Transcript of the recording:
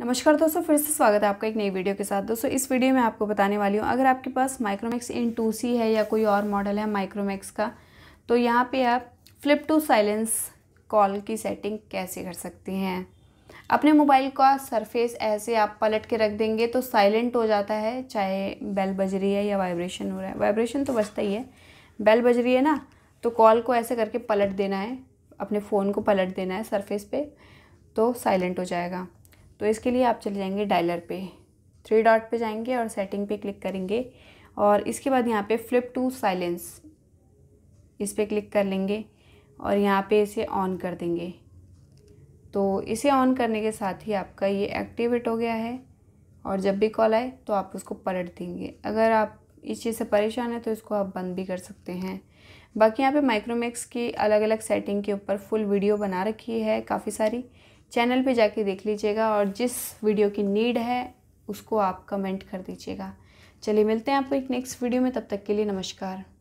नमस्कार दोस्तों फिर से स्वागत है आपका एक नई वीडियो के साथ दोस्तों इस वीडियो में आपको बताने वाली हूँ अगर आपके पास माइक्रोमैक्स इन टू सी है या कोई और मॉडल है माइक्रोमैक्स का तो यहाँ पे आप फ्लिप टू साइलेंस कॉल की सेटिंग कैसे कर सकते हैं अपने मोबाइल का सरफेस ऐसे आप पलट के रख देंगे तो साइलेंट हो जाता है चाहे बेल बज रही है या वाइब्रेशन हो रहा है वाइब्रेशन तो बजता ही है बेल बज रही है ना तो कॉल को ऐसे करके पलट देना है अपने फ़ोन को पलट देना है सरफेस पे तो साइलेंट हो जाएगा तो इसके लिए आप चले जाएंगे डायलर पे थ्री डॉट पे जाएंगे और सेटिंग पे क्लिक करेंगे और इसके बाद यहाँ पे फ्लिप टू साइलेंस इस पर क्लिक कर लेंगे और यहाँ पे इसे ऑन कर देंगे तो इसे ऑन करने के साथ ही आपका ये एक्टिवेट हो गया है और जब भी कॉल आए तो आप उसको पलट देंगे अगर आप इस चीज़ से परेशान है तो इसको आप बंद भी कर सकते हैं बाकी यहाँ पे माइक्रोमैक्स की अलग अलग सेटिंग के ऊपर फुल वीडियो बना रखी है काफ़ी सारी चैनल पे जाके देख लीजिएगा और जिस वीडियो की नीड है उसको आप कमेंट कर दीजिएगा चलिए मिलते हैं आपको एक नेक्स्ट वीडियो में तब तक के लिए नमस्कार